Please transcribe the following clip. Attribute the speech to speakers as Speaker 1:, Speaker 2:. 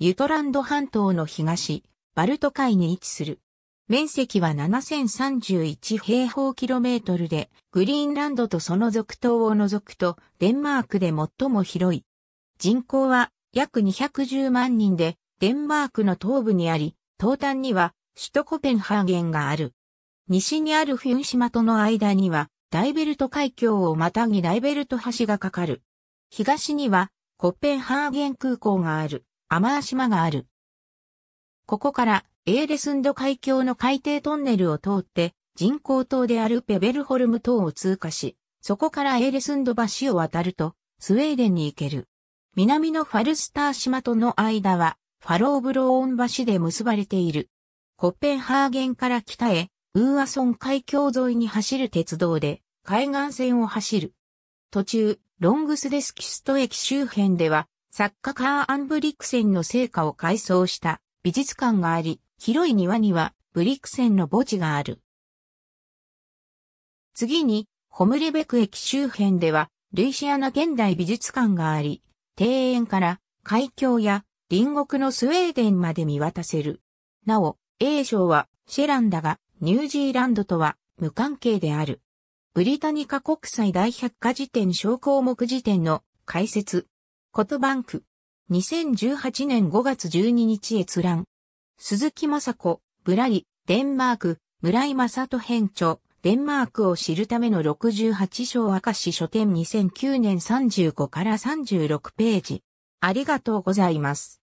Speaker 1: ユトランド半島の東、バルト海に位置する。面積は7031平方キロメートルで、グリーンランドとその続島を除くと、デンマークで最も広い。人口は約210万人で、デンマークの東部にあり、東端には首都コペンハーゲンがある。西にあるフィン島との間には、ダイベルト海峡をまたぎダイベルト橋がかかる。東には、コペンハーゲン空港がある。マー島がある。ここから、エーレスンド海峡の海底トンネルを通って、人工島であるペベルホルム島を通過し、そこからエーレスンド橋を渡ると、スウェーデンに行ける。南のファルスター島との間は、ファローブローン橋で結ばれている。コッペンハーゲンから北へ、ウーアソン海峡沿いに走る鉄道で、海岸線を走る。途中、ロングスデスキスト駅周辺では、作家カー・アン・ブリクセンの成果を改装した美術館があり、広い庭にはブリクセンの墓地がある。次に、ホムレベク駅周辺では、ルイシアナ現代美術館があり、庭園から海峡や隣国のスウェーデンまで見渡せる。なお、英称はシェランだが、ニュージーランドとは無関係である。ブリタニカ国際大百科事典小項目辞典の解説、ことバンク。2018年5月12日閲覧。鈴木雅子、ぶらり、デンマーク、村井正人編著、デンマークを知るための68章明石書店2009年35から36ページ。ありがとうございます。